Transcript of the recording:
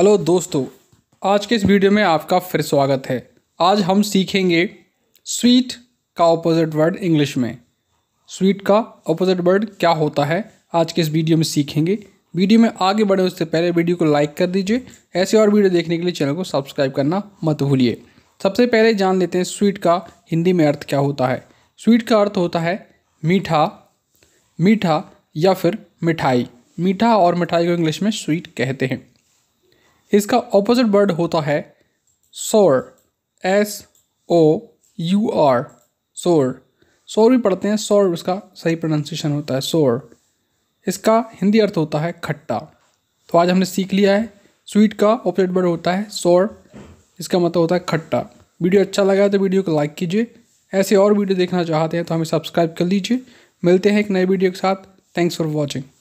hello दोस्तों आज के इस वीडियो में आपका फिर स्वागत है आज हम सीखेंगे स्वीट का ऑपोजिट वर्ड इंग्लिश में स्वीट का ऑपोजिट वर्ड क्या होता है आज के इस वीडियो में सीखेंगे वीडियो में आगे बढ़े उससे पहले वीडियो को लाइक कर दीजिए ऐसे और वीडियो देखने के लिए चैनल को सब्सक्राइब करना मत भूलिए सबसे पहले जान लेते हैं स्वीट का हिंदी में अर्थ क्या होता है स्वीट का अर्थ होता है मीठा मीठा या फिर मिठाई मीठा और मिठाई को इंग्लिश में स्वीट कहते हैं इसका ऑपोजिट वर्ड होता है सोर एस ओ यू आर सोर सोर भी पढ़ते हैं सोर उसका सही प्रोनाउंसिएशन होता है सोर इसका हिंदी अर्थ होता है खट्टा तो आज हमने सीख लिया है स्वीट का ऑपोजिट वर्ड होता है सोर इसका मतलब होता है खट्टा वीडियो अच्छा लगा तो वीडियो को लाइक कीजिए ऐसे और वीडियो देखना चाहते हैं तो हमें सब्सक्राइब कर लीजिए मिलते हैं एक नए वीडियो के साथ थैंक्स फॉर वॉचिंग